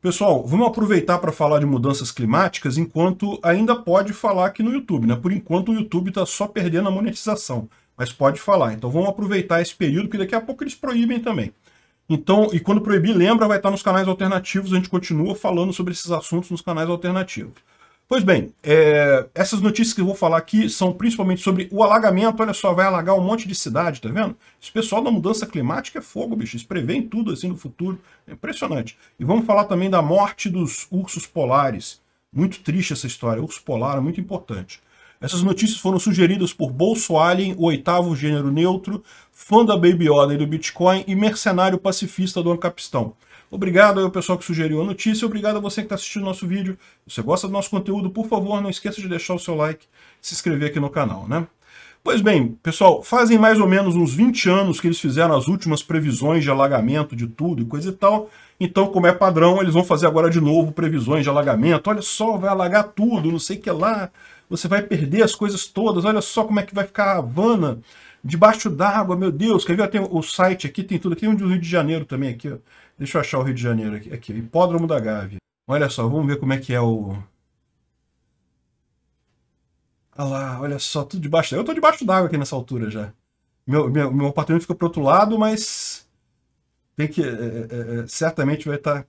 Pessoal, vamos aproveitar para falar de mudanças climáticas enquanto ainda pode falar aqui no YouTube, né? Por enquanto o YouTube está só perdendo a monetização, mas pode falar. Então vamos aproveitar esse período, que daqui a pouco eles proíbem também. Então, e quando proibir, lembra, vai estar nos canais alternativos, a gente continua falando sobre esses assuntos nos canais alternativos. Pois bem, é, essas notícias que eu vou falar aqui são principalmente sobre o alagamento. Olha só, vai alagar um monte de cidade, tá vendo? Esse pessoal da mudança climática é fogo, bicho. Eles prevêem tudo assim no futuro. É impressionante. E vamos falar também da morte dos ursos polares. Muito triste essa história. Urso polar é muito importante. Essas notícias foram sugeridas por Bolso Alien, o oitavo gênero neutro, fã da Baby Yoda e do Bitcoin e mercenário pacifista do Ancapistão. Obrigado ao pessoal que sugeriu a notícia, obrigado a você que está assistindo o nosso vídeo. Se você gosta do nosso conteúdo, por favor, não esqueça de deixar o seu like, se inscrever aqui no canal, né? Pois bem, pessoal, fazem mais ou menos uns 20 anos que eles fizeram as últimas previsões de alagamento de tudo e coisa e tal. Então, como é padrão, eles vão fazer agora de novo previsões de alagamento. Olha só, vai alagar tudo, não sei o que lá. Você vai perder as coisas todas, olha só como é que vai ficar a Havana Debaixo d'água, meu Deus. Quer ver? Tem o site aqui, tem tudo. Aqui tem um do Rio de Janeiro também aqui. Ó. Deixa eu achar o Rio de Janeiro aqui. aqui Hipódromo da Gávea. Olha só, vamos ver como é que é o... Olha ah lá, olha só, tudo debaixo Eu tô debaixo d'água aqui nessa altura já. Meu, meu, meu apartamento fica pro outro lado, mas... Tem que... É, é, é, é certamente vai estar... Tá...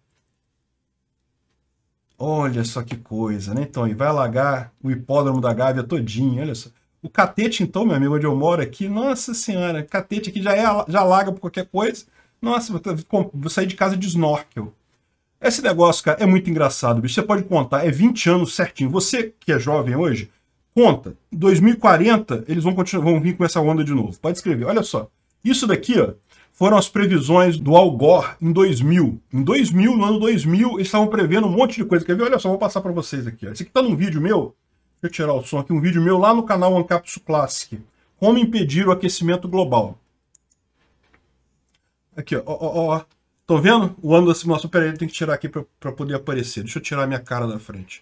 Olha só que coisa, né? Então, e vai alagar o hipódromo da Gávea todinho, olha só. O catete, então, meu amigo, onde eu moro aqui, nossa senhora, catete aqui já, é, já larga por qualquer coisa. Nossa, vou, sair de casa de snorkel. Esse negócio, cara, é muito engraçado, bicho. Você pode contar, é 20 anos certinho. Você que é jovem hoje, conta. 2040, eles vão, continuar, vão vir com essa onda de novo. Pode escrever. Olha só. Isso daqui, ó, foram as previsões do Al Gore em 2000. Em 2000, no ano 2000, eles estavam prevendo um monte de coisa. Quer ver? Olha só, vou passar para vocês aqui. Ó. Esse aqui tá num vídeo meu eu tirar o som aqui, um vídeo meu lá no canal Ancapsu Classic. Como impedir o aquecimento global. Aqui, ó, ó, ó. Estão vendo? O ângulo da simulação. Peraí, eu tenho que tirar aqui para poder aparecer. Deixa eu tirar a minha cara da frente.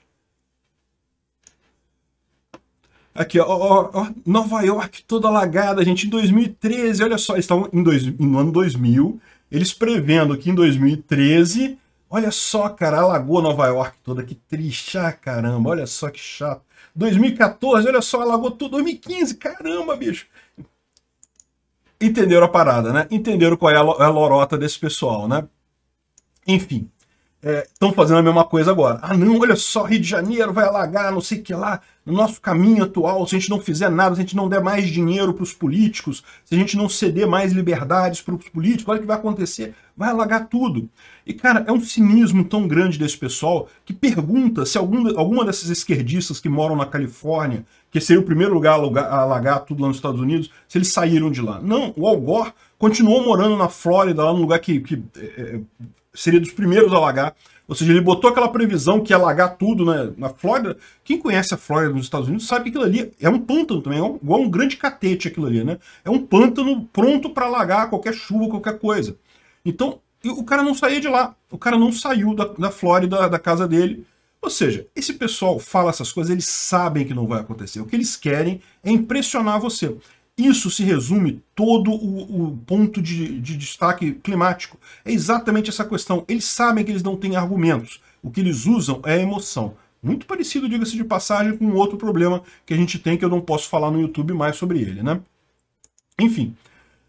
Aqui, ó, ó, ó, Nova York toda alagada, gente. Em 2013, olha só, eles estavam em dois, no ano 2000, eles prevendo que em 2013 Olha só, cara, alagou Nova York toda, que triste, ah, caramba, olha só que chato. 2014, olha só, alagou tudo, 2015, caramba, bicho. Entenderam a parada, né? Entenderam qual é a lorota desse pessoal, né? Enfim, estão é, fazendo a mesma coisa agora. Ah, não, olha só, Rio de Janeiro vai alagar, não sei o que lá. No nosso caminho atual, se a gente não fizer nada, se a gente não der mais dinheiro para os políticos, se a gente não ceder mais liberdades para os políticos, olha o que vai acontecer, vai alagar tudo. E, cara, é um cinismo tão grande desse pessoal que pergunta se algum, alguma dessas esquerdistas que moram na Califórnia, que seria o primeiro lugar a alagar, a alagar tudo lá nos Estados Unidos, se eles saíram de lá. Não, o Al Gore continuou morando na Flórida, lá num lugar que, que é, é seria dos primeiros a alagar. Ou seja, ele botou aquela previsão que ia alagar tudo né, na Flórida. Quem conhece a Flórida nos Estados Unidos sabe que aquilo ali é um pântano também, é um, igual um grande catete aquilo ali, né? É um pântano pronto para alagar qualquer chuva, qualquer coisa. Então, o cara não saía de lá. O cara não saiu da, da Flórida, da casa dele. Ou seja, esse pessoal fala essas coisas, eles sabem que não vai acontecer. O que eles querem é impressionar você. Isso se resume todo o, o ponto de, de destaque climático. É exatamente essa questão. Eles sabem que eles não têm argumentos. O que eles usam é a emoção. Muito parecido, diga-se de passagem, com outro problema que a gente tem, que eu não posso falar no YouTube mais sobre ele, né? Enfim,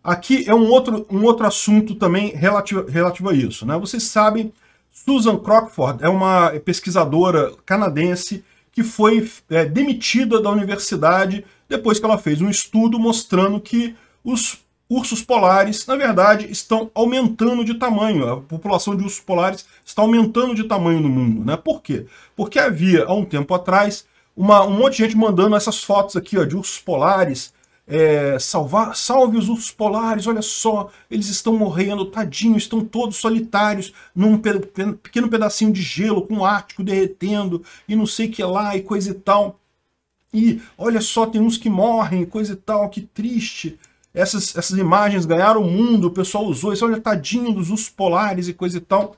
aqui é um outro, um outro assunto também relativo, relativo a isso, né? Vocês sabem, Susan Crockford é uma pesquisadora canadense que foi é, demitida da universidade depois que ela fez um estudo mostrando que os ursos polares, na verdade, estão aumentando de tamanho. A população de ursos polares está aumentando de tamanho no mundo. Né? Por quê? Porque havia, há um tempo atrás, uma, um monte de gente mandando essas fotos aqui ó, de ursos polares. É, salvar, salve os ursos polares, olha só, eles estão morrendo, tadinho, estão todos solitários num pe pequeno pedacinho de gelo com o Ártico derretendo e não sei que lá e coisa e tal. E olha só, tem uns que morrem, coisa e tal, que triste. Essas, essas imagens ganharam o mundo, o pessoal usou isso, olha, tadinho dos ursos polares e coisa e tal.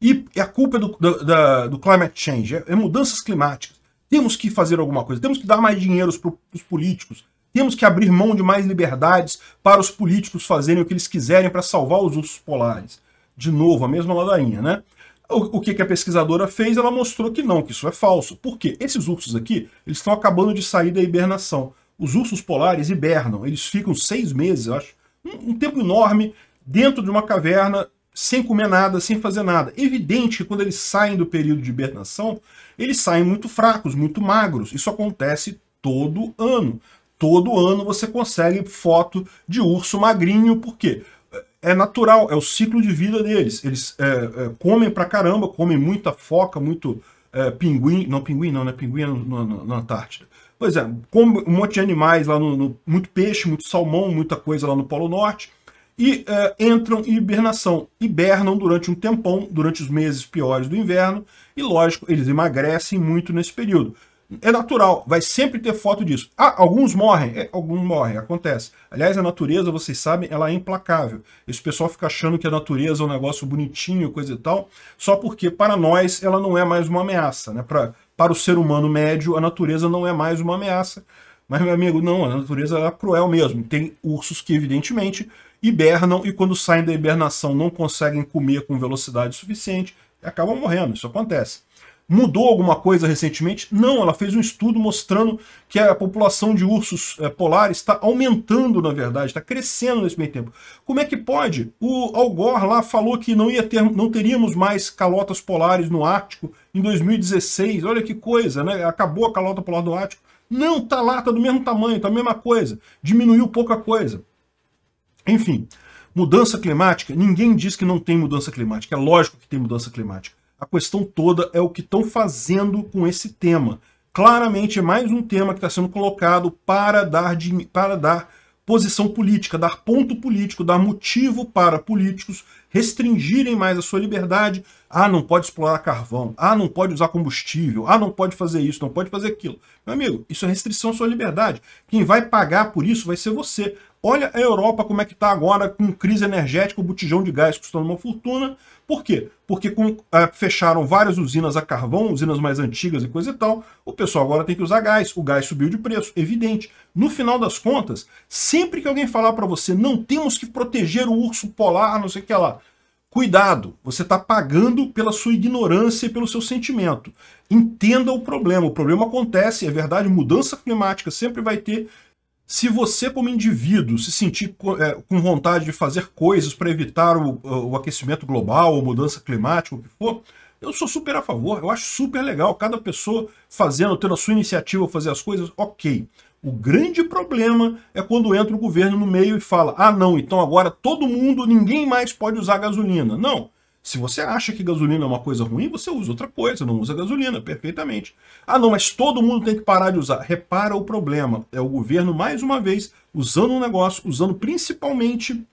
E é a culpa é do, do, da, do climate change, é, é mudanças climáticas. Temos que fazer alguma coisa, temos que dar mais dinheiro para os políticos, temos que abrir mão de mais liberdades para os políticos fazerem o que eles quiserem para salvar os ursos polares. De novo, a mesma ladainha, né? O, que, a pesquisadora fez? Ela mostrou que não, que isso é falso. Por quê? Esses ursos aqui, eles estão acabando de sair da hibernação. Os ursos polares hibernam, eles ficam seis meses, eu acho, um, um tempo enorme, dentro de uma caverna, sem comer nada, sem fazer nada. Evidente que quando eles saem do período de hibernação, eles saem muito fracos, muito magros. Isso acontece todo ano. Todo ano você consegue foto de urso magrinho, por quê? é natural, é o ciclo de vida deles. Eles é, é, comem pra caramba, comem muita foca, muito é, pinguim. Não, pinguim não, né? Pinguim é na Antártida. Pois é, come um monte de animais lá no, no, Muito peixe, muito salmão, muita coisa lá no Polo Norte. E é, entram em hibernação. Hibernam durante um tempão, durante os meses piores do inverno. E lógico, eles emagrecem muito nesse período é natural, vai sempre ter foto disso. Ah, alguns morrem, é, alguns morrem, acontece. Aliás, a natureza, vocês sabem, ela é implacável. Esse pessoal fica achando que a natureza é um negócio bonitinho, coisa e tal, só porque para nós ela não é mais uma ameaça. Né? Para para o ser humano médio, a natureza não é mais uma ameaça. Mas, meu amigo, não, a natureza é cruel mesmo. Tem ursos que, evidentemente, hibernam e quando saem da hibernação não conseguem comer com velocidade suficiente e acabam morrendo, isso acontece. Mudou alguma coisa recentemente? Não, ela fez um estudo mostrando que a população de ursos é, polares está aumentando, na verdade, está crescendo nesse meio tempo. Como é que pode? O Al Gore lá falou que não, ia ter, não teríamos mais calotas polares no Ártico em 2016. Olha que coisa, né? Acabou a calota polar do Ártico. Não, tá lá, tá do mesmo tamanho, tá a mesma coisa. Diminuiu pouca coisa. Enfim, mudança climática, ninguém diz que não tem mudança climática. É lógico que tem mudança climática. A questão toda é o que estão fazendo com esse tema. Claramente é mais um tema que está sendo colocado para dar, de, para dar posição política, dar ponto político, dar motivo para políticos restringirem mais a sua liberdade. Ah, não pode explorar carvão. Ah, não pode usar combustível. Ah, não pode fazer isso, não pode fazer aquilo. Meu amigo, isso é restrição à sua liberdade. Quem vai pagar por isso vai ser você. Olha a Europa como é que está agora com crise energética, o botijão de gás custando uma fortuna. Por quê? Porque com, é, fecharam várias usinas a carvão, usinas mais antigas e coisa e tal. O pessoal agora tem que usar gás. O gás subiu de preço, evidente. No final das contas, sempre que alguém falar para você não temos que proteger o urso polar, não sei o que lá, Cuidado, você está pagando pela sua ignorância e pelo seu sentimento. Entenda o problema. O problema acontece, é verdade, mudança climática sempre vai ter, se você, como indivíduo, se sentir é, com vontade de fazer coisas para evitar o, o, aquecimento global, ou mudança climática, o que for, eu sou super a favor, eu acho super legal. Cada pessoa fazendo, tendo a sua iniciativa, fazer as coisas, ok. O grande problema é quando entra o governo no meio e fala: ah, não, então agora todo mundo, ninguém mais pode usar gasolina. Não. Se você acha que gasolina é uma coisa ruim, você usa outra coisa, não usa gasolina, perfeitamente. Ah, não, mas todo mundo tem que parar de usar. Repara o problema. É o governo, mais uma vez, usando um negócio, usando principalmente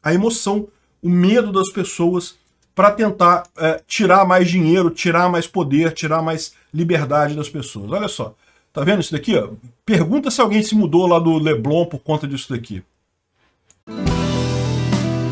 a emoção, o medo das pessoas para tentar é, tirar mais dinheiro, tirar mais poder, tirar mais liberdade das pessoas. Olha só, tá vendo isso daqui? Pergunta se alguém se mudou lá do Leblon por conta disso daqui.